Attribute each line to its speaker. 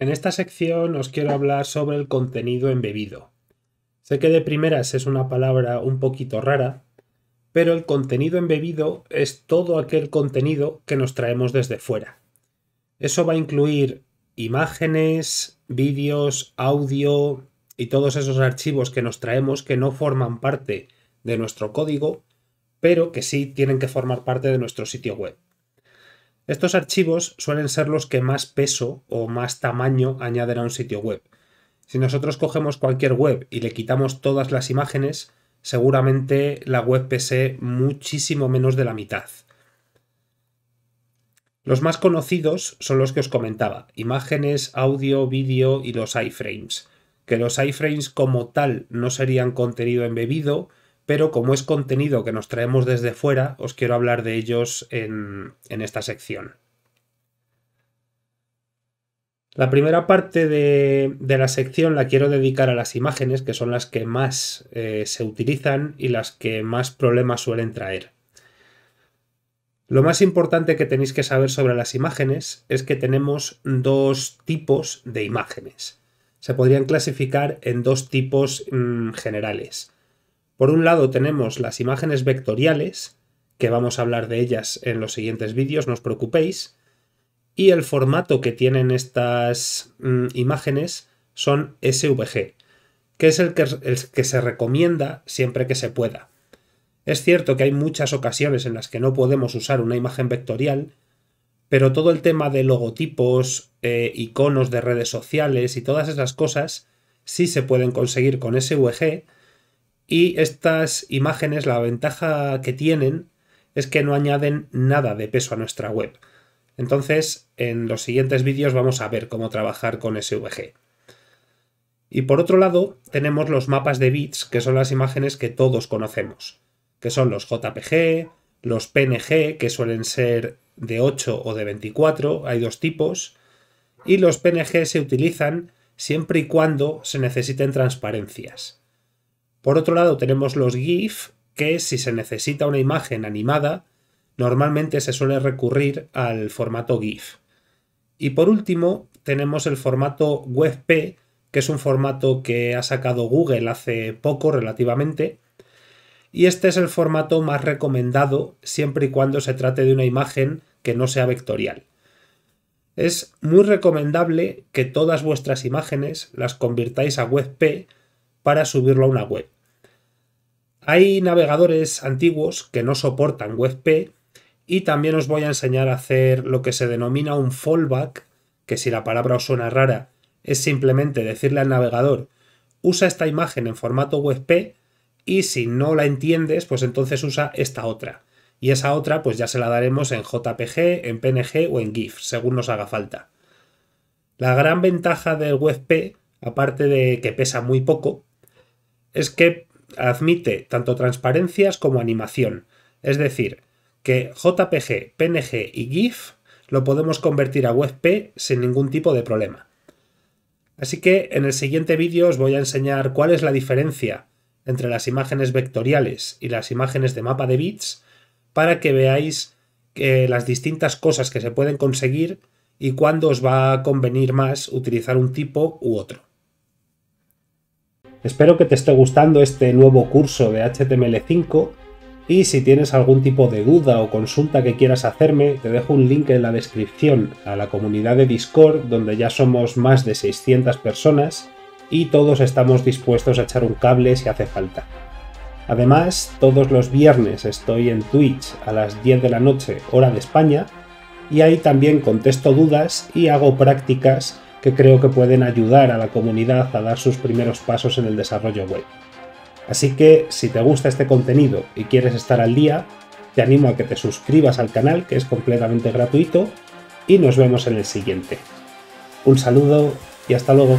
Speaker 1: En esta sección os quiero hablar sobre el contenido embebido. Sé que de primeras es una palabra un poquito rara, pero el contenido embebido es todo aquel contenido que nos traemos desde fuera. Eso va a incluir imágenes, vídeos, audio y todos esos archivos que nos traemos que no forman parte de nuestro código, pero que sí tienen que formar parte de nuestro sitio web. Estos archivos suelen ser los que más peso o más tamaño añaden a un sitio web. Si nosotros cogemos cualquier web y le quitamos todas las imágenes, seguramente la web pese muchísimo menos de la mitad. Los más conocidos son los que os comentaba, imágenes, audio, vídeo y los iframes. Que los iframes como tal no serían contenido embebido, pero como es contenido que nos traemos desde fuera, os quiero hablar de ellos en, esta sección. La primera parte de, la sección la quiero dedicar a las imágenes, que son las que más eh, se utilizan y las que más problemas suelen traer. Lo más importante que tenéis que saber sobre las imágenes es que tenemos dos tipos de imágenes. Se podrían clasificar en dos tipos mm, generales. Por un lado tenemos las imágenes vectoriales, que vamos a hablar de ellas en los siguientes vídeos, no os preocupéis. Y el formato que tienen estas mm, imágenes son SVG, que es el que, se recomienda siempre que se pueda. Es cierto que hay muchas ocasiones en las que no podemos usar una imagen vectorial, pero todo el tema de logotipos, eh, iconos de redes sociales y todas esas cosas sí se pueden conseguir con SVG y estas imágenes, la ventaja que tienen es que no añaden nada de peso a nuestra web. Entonces, en los siguientes vídeos vamos a ver cómo trabajar con SVG. Y por otro lado, tenemos los mapas de bits, que son las imágenes que todos conocemos, que son los JPG, los PNG, que suelen ser de 8 o de 24, hay dos tipos, y los PNG se utilizan siempre y cuando se necesiten transparencias. Por otro lado, tenemos los GIF, que si se necesita una imagen animada, normalmente se suele recurrir al formato GIF. Y por último, tenemos el formato WebP, que es un formato que ha sacado Google hace poco relativamente. Y este es el formato más recomendado siempre y cuando se trate de una imagen que no sea vectorial. Es muy recomendable que todas vuestras imágenes las convirtáis a WebP para subirlo a una web. Hay navegadores antiguos que no soportan WebP y también os voy a enseñar a hacer lo que se denomina un fallback, que si la palabra os suena rara, es simplemente decirle al navegador usa esta imagen en formato WebP y si no la entiendes, pues entonces usa esta otra. Y esa otra pues ya se la daremos en JPG, en PNG o en GIF, según nos haga falta. La gran ventaja del WebP, aparte de que pesa muy poco, es que admite tanto transparencias como animación. Es decir, que JPG, PNG y GIF lo podemos convertir a WebP sin ningún tipo de problema. Así que en el siguiente vídeo os voy a enseñar cuál es la diferencia entre las imágenes vectoriales y las imágenes de mapa de bits para que veáis eh, las distintas cosas que se pueden conseguir y cuándo os va a convenir más utilizar un tipo u otro. Espero que te esté gustando este nuevo curso de HTML5 y si tienes algún tipo de duda o consulta que quieras hacerme, te dejo un link en la descripción a la comunidad de Discord donde ya somos más de 600 personas y todos estamos dispuestos a echar un cable si hace falta. Además, todos los viernes estoy en Twitch a las 10 de la noche hora de España y ahí también contesto dudas y hago prácticas que creo que pueden ayudar a la comunidad a dar sus primeros pasos en el desarrollo web. Así que si te gusta este contenido y quieres estar al día, te animo a que te suscribas al canal, que es completamente gratuito, y nos vemos en el siguiente. Un saludo y hasta luego.